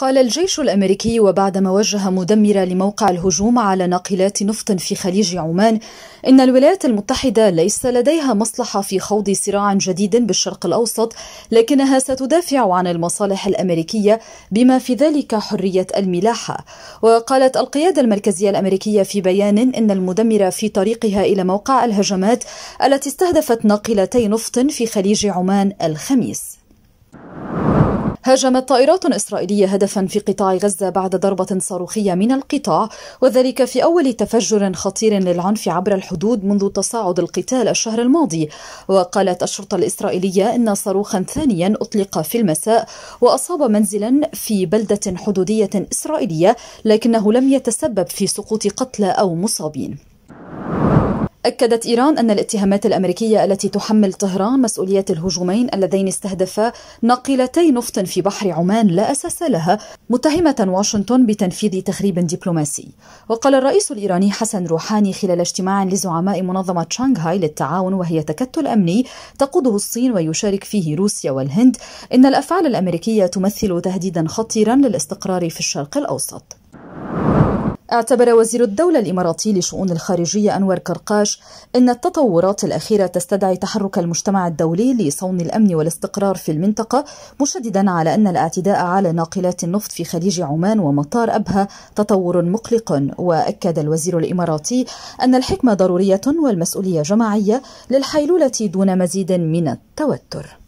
قال الجيش الامريكي وبعدما وجه مدمره لموقع الهجوم على ناقلات نفط في خليج عمان ان الولايات المتحده ليس لديها مصلحه في خوض صراع جديد بالشرق الاوسط لكنها ستدافع عن المصالح الامريكيه بما في ذلك حريه الملاحه وقالت القياده المركزيه الامريكيه في بيان ان المدمره في طريقها الى موقع الهجمات التي استهدفت ناقلتي نفط في خليج عمان الخميس هاجمت طائرات إسرائيلية هدفا في قطاع غزة بعد ضربة صاروخية من القطاع وذلك في أول تفجر خطير للعنف عبر الحدود منذ تصاعد القتال الشهر الماضي وقالت الشرطة الإسرائيلية إن صاروخا ثانيا أطلق في المساء وأصاب منزلا في بلدة حدودية إسرائيلية لكنه لم يتسبب في سقوط قتلى أو مصابين أكدت إيران أن الاتهامات الأمريكية التي تحمل طهران مسؤولية الهجومين اللذين استهدفا ناقلتي نفط في بحر عمان لا أساس لها متهمة واشنطن بتنفيذ تخريب دبلوماسي وقال الرئيس الإيراني حسن روحاني خلال اجتماع لزعماء منظمة شانغهاي للتعاون وهي تكتل أمني تقوده الصين ويشارك فيه روسيا والهند إن الأفعال الأمريكية تمثل تهديدا خطيرا للاستقرار في الشرق الأوسط اعتبر وزير الدولة الإماراتي لشؤون الخارجية أنور كرقاش أن التطورات الأخيرة تستدعي تحرك المجتمع الدولي لصون الأمن والاستقرار في المنطقة مشددا على أن الاعتداء على ناقلات النفط في خليج عمان ومطار أبها تطور مقلق وأكد الوزير الإماراتي أن الحكمة ضرورية والمسؤولية جماعية للحيلولة دون مزيد من التوتر